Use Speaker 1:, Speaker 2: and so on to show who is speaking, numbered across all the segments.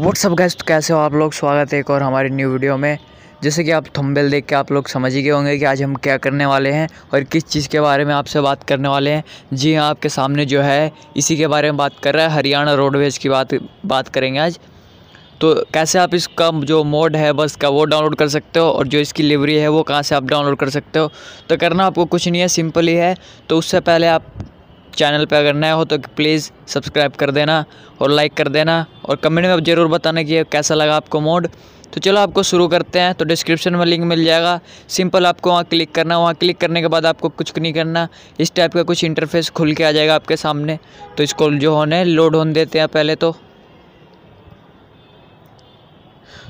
Speaker 1: WhatsApp gas तो कैसे हो आप लोग स्वागत है एक और हमारी न्यू वीडियो में जैसे कि आप थंबनेल देख के आप लोग समझ ही गए होंगे कि आज हम क्या करने वाले हैं और किस चीज़ के बारे में आपसे बात करने वाले हैं जी हाँ आपके सामने जो है इसी के बारे में बात कर रहा है हरियाणा रोडवेज की बात बात करेंगे आज तो कैसे आप इसका जो मोड है बस का वो डाउनलोड कर सकते हो और जो इसकी लिवरी है वो कहाँ से आप डाउनलोड कर सकते हो तो करना आपको कुछ नहीं है सिंपल ही है तो उससे पहले आप चैनल पे अगर नया हो तो प्लीज़ सब्सक्राइब कर देना और लाइक कर देना और कमेंट में आप ज़रूर बताना कि कैसा लगा आपको मोड तो चलो आपको शुरू करते हैं तो डिस्क्रिप्शन में लिंक मिल जाएगा सिंपल आपको वहाँ क्लिक करना वहाँ क्लिक करने के बाद आपको कुछ नहीं करना इस टाइप का कुछ इंटरफेस खुल के आ जाएगा आपके सामने तो इसको जो होने लोड होने देते हैं पहले तो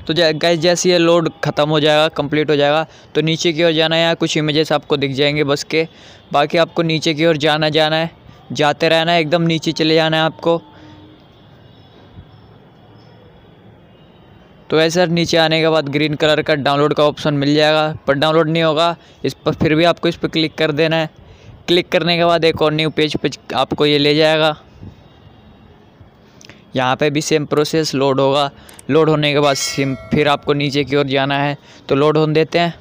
Speaker 1: तो गैस जैसे ये लोड ख़त्म हो जाएगा कंप्लीट हो जाएगा तो नीचे की ओर जाना है कुछ इमेजेस आपको दिख जाएंगे बस के बाकी आपको नीचे की ओर जाना जाना है जाते रहना है एकदम नीचे चले जाना है आपको तो वैसे सर नीचे आने के बाद ग्रीन कलर का डाउनलोड का ऑप्शन मिल जाएगा पर डाउनलोड नहीं होगा इस पर फिर भी आपको इस पर क्लिक कर देना है क्लिक करने के बाद एक और न्यू पेज पर आपको ये ले जाएगा यहाँ पे भी सेम प्रोसेस लोड होगा लोड होने के बाद सिम फिर आपको नीचे की ओर जाना है तो लोड होने देते हैं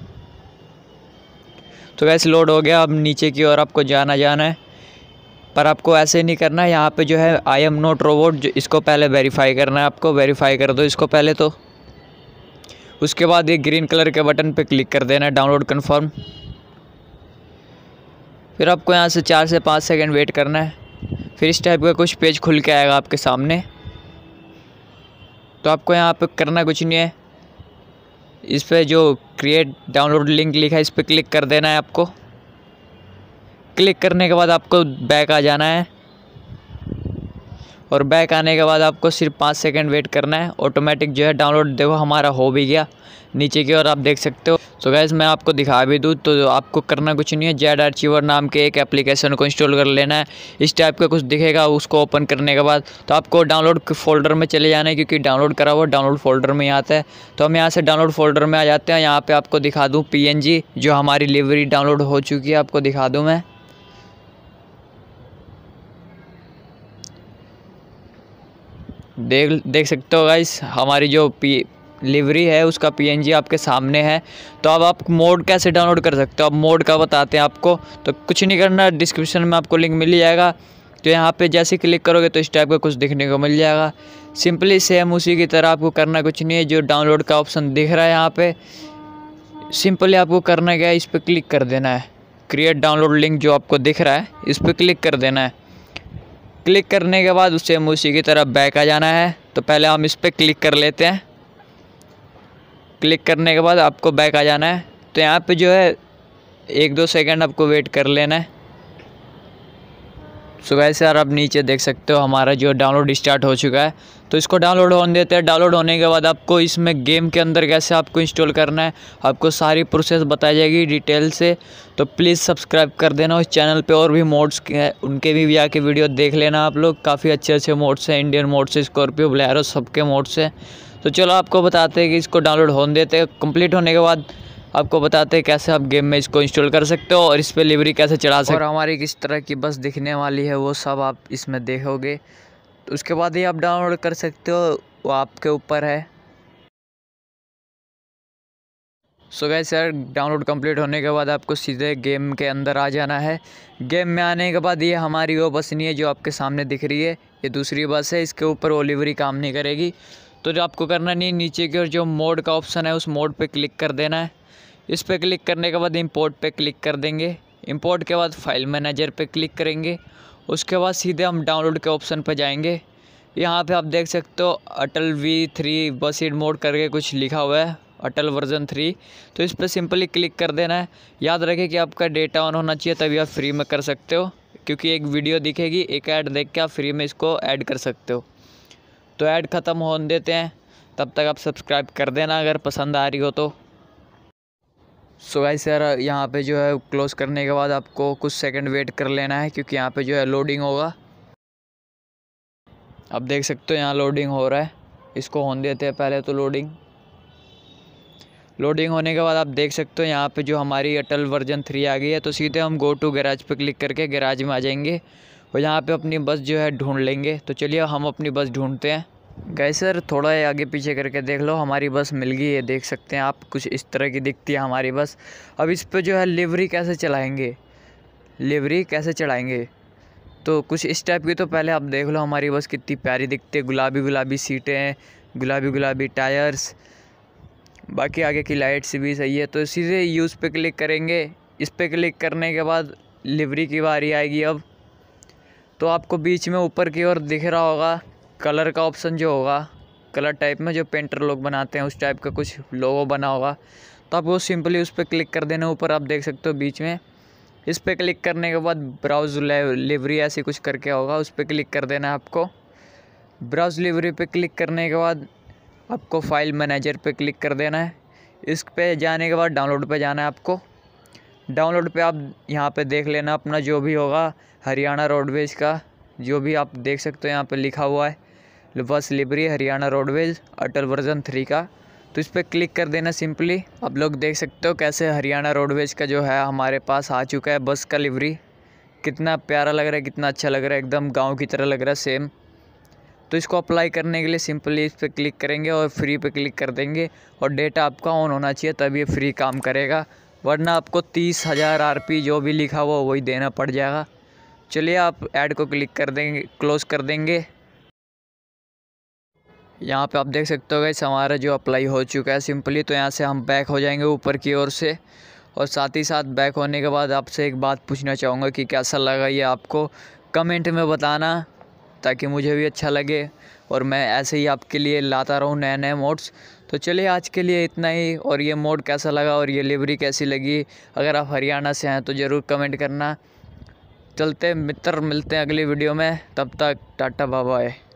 Speaker 1: तो वैसे लोड हो गया अब नीचे की ओर आपको जाना जाना है पर आपको ऐसे नहीं करना है यहाँ पर जो है आई एम नोट रोबोट इसको पहले वेरीफाई करना है आपको वेरीफाई कर दो इसको पहले तो उसके बाद ये ग्रीन कलर के बटन पे क्लिक कर देना है डाउनलोड कन्फर्म फिर आपको यहाँ से चार से पाँच सेकेंड वेट करना है फिर इस टाइप का कुछ पेज खुल के आएगा आपके सामने तो आपको यहाँ पर करना कुछ नहीं है इस पर जो क्रिएट डाउनलोड लिंक लिखा है इस पर क्लिक कर देना है आपको क्लिक करने के बाद आपको बैक आ जाना है और बैक आने के बाद आपको सिर्फ पाँच सेकंड वेट करना है ऑटोमेटिक जो है डाउनलोड देखो हमारा हो भी गया नीचे की ओर आप देख सकते हो तो गैस मैं आपको दिखा भी दूँ तो आपको करना कुछ नहीं है जेड आर नाम के एक एप्लीकेशन को इंस्टॉल कर लेना है इस टाइप का कुछ दिखेगा उसको ओपन करने के बाद तो आपको डाउनलोड फोल्डर में चले जाना है क्योंकि डाउनलोड करा हुआ डाउनलोड फोल्डर में आता है तो हम यहाँ से डाउनलोड फोल्डर में आ जाते हैं यहाँ पर आपको दिखा दूँ पी जो हमारी लिवरी डाउनलोड हो चुकी है आपको दिखा दूँ मैं देख देख सकते हो गाइस हमारी जो पी लिवरी है उसका पीएनजी आपके सामने है तो अब आप मोड कैसे डाउनलोड कर सकते हो अब मोड का बताते हैं आपको तो कुछ नहीं करना डिस्क्रिप्शन में आपको लिंक मिल जाएगा तो यहाँ पे जैसे क्लिक करोगे तो इस टाइप का कुछ दिखने को मिल जाएगा सिंपली सेम उसी की तरह आपको करना कुछ नहीं है जो डाउनलोड का ऑप्शन दिख रहा है यहाँ पर सिंपली आपको करना क्या है इस पर क्लिक कर देना है क्रिएट डाउनलोड लिंक जो आपको दिख रहा है इस पर क्लिक कर देना है क्लिक करने के बाद उसे मूसी की तरफ बैक आ जाना है तो पहले हम इस पर क्लिक कर लेते हैं क्लिक करने के बाद आपको बैक आ जाना है तो यहाँ पे जो है एक दो सेकंड आपको वेट कर लेना है सो वैसे यार आप नीचे देख सकते हो हमारा जो डाउनलोड स्टार्ट हो चुका है तो इसको डाउनलोड होने देते हैं डाउनलोड होने के बाद आपको इसमें गेम के अंदर कैसे आपको इंस्टॉल करना है आपको सारी प्रोसेस बताई जाएगी डिटेल से तो प्लीज़ सब्सक्राइब कर देना उस चैनल पे और भी मोड्स हैं उनके भी आके वीडियो देख लेना आप लोग काफ़ी अच्छे अच्छे मोड्स हैं इंडियन मोड्स है स्कॉर्पियो ब्लैरो सबके मोड्स हैं तो चलो आपको बताते हैं कि इसको डाउनलोड होने देते हैं कम्प्लीट होने के बाद आपको बताते हैं कैसे आप गेम में इसको इंस्टॉल कर सकते हो और इस पर लिवरी कैसे चढ़ा सकते हो और हमारी किस तरह की बस दिखने वाली है वो सब आप इसमें देखोगे तो उसके बाद ही आप डाउनलोड कर सकते हो वो आपके ऊपर है सो गए सर डाउनलोड कंप्लीट होने के बाद आपको सीधे गेम के अंदर आ जाना है गेम में आने के बाद ये हमारी वो बस नहीं है जो आपके सामने दिख रही है ये दूसरी बस है इसके ऊपर वो लिवरी काम नहीं करेगी तो जो आपको करना नहीं नीचे की ओर जो मोड का ऑप्शन है उस मोड पे क्लिक कर देना है इस पर क्लिक करने के बाद इम्पोर्ट पे क्लिक कर देंगे इम्पोर्ट के बाद फाइल मैनेजर पे क्लिक करेंगे उसके बाद सीधे हम डाउनलोड के ऑप्शन पर जाएंगे यहाँ पे आप देख सकते हो Atal V three based mod करके कुछ लिखा हुआ है अटल वर्जन थ्री तो इस पर सिंपली क्लिक कर देना है याद रखें कि आपका डेटा ऑन होना चाहिए तभी आप फ्री में कर सकते हो क्योंकि एक वीडियो दिखेगी एक ऐड देख के आप फ्री में इसको ऐड कर सकते हो तो ऐड ख़त्म होने देते हैं तब तक आप सब्सक्राइब कर देना अगर पसंद आ रही हो तो सो गाइस यार यहाँ पे जो है क्लोज़ करने के बाद आपको कुछ सेकंड वेट कर लेना है क्योंकि यहाँ पे जो है लोडिंग होगा आप देख सकते हो यहाँ लोडिंग हो रहा है इसको होने देते हैं पहले तो लोडिंग लोडिंग होने के बाद आप देख सकते हो यहाँ पे जो हमारी अटल वर्जन थ्री आ गई है तो सीधे हम गो टू गैराज पर क्लिक करके गैराज में आ जाएंगे और यहाँ पर अपनी बस जो है ढूँढ लेंगे तो चलिए हम अपनी बस ढूँढते हैं गए सर थोड़ा ये आगे पीछे करके देख लो हमारी बस मिल गई है देख सकते हैं आप कुछ इस तरह की दिखती है हमारी बस अब इस पर जो है लिवरी कैसे चलाएंगे लिवरी कैसे चढ़ाएंगे तो कुछ इस टाइप की तो पहले आप देख लो हमारी बस कितनी प्यारी दिखती है गुलाबी गुलाबी सीटें गुलाबी गुलाबी टायर्स बाकी आगे की लाइट्स भी सही है तो सीधे यूज़ पे क्लिक करेंगे इस पर क्लिक करने के बाद लिवरी की बारी आएगी अब तो आपको बीच में ऊपर की ओर दिख रहा होगा कलर का ऑप्शन जो होगा कलर टाइप में जो पेंटर लोग बनाते हैं उस टाइप का कुछ लोगो बना होगा तो आप वो सिंपली उस पर क्लिक कर देना ऊपर आप देख सकते हो बीच में इस पर क्लिक करने के बाद ब्राउज लिवरी ऐसी कुछ करके होगा उस पर क्लिक कर देना आपको ब्राउज लिवरी पे क्लिक करने के बाद आपको फाइल मैनेजर पे क्लिक कर देना है इस पे जाने के बाद डाउनलोड पे जाना है आपको डाउनलोड पे आप यहाँ पे देख लेना अपना जो भी होगा हरियाणा रोडवेज का जो भी आप देख सकते हो यहाँ पे लिखा हुआ है बस लिबरी Haryana roadways Atal version three का तो इस पर क्लिक कर देना सिंपली आप लोग देख सकते हो कैसे हरियाणा रोडवेज का जो है हमारे पास आ चुका है बस का लिबरी कितना प्यारा लग रहा है कितना अच्छा लग रहा है एकदम गाँव की तरह लग रहा है सेम तो इसको अप्लाई करने के लिए सिंपली इस पर क्लिक करेंगे और फ्री पे क्लिक कर देंगे और डेटा आपका ऑन होना चाहिए तब ये फ्री काम करेगा वरना आपको तीस हज़ार आर जो भी लिखा हुआ वही देना पड़ जाएगा चलिए आप ऐड को क्लिक कर देंगे क्लोज़ कर देंगे यहाँ पे आप देख सकते हो गई हमारा जो अप्लाई हो चुका है सिंपली तो यहाँ से हम बैक हो जाएंगे ऊपर की ओर से और साथ ही साथ बैक होने के बाद आपसे एक बात पूछना चाहूँगा कि कैसा लगा ये आपको कमेंट में बताना ताकि मुझे भी अच्छा लगे और मैं ऐसे ही आपके लिए लाता रहूँ नए नए मोड्स तो चलिए आज के लिए इतना ही और ये मोड कैसा लगा और ये लिवरी कैसी लगी अगर आप हरियाणा से हैं तो ज़रूर कमेंट करना चलते मित्र मिलते हैं अगली वीडियो में तब तक टाटा बाय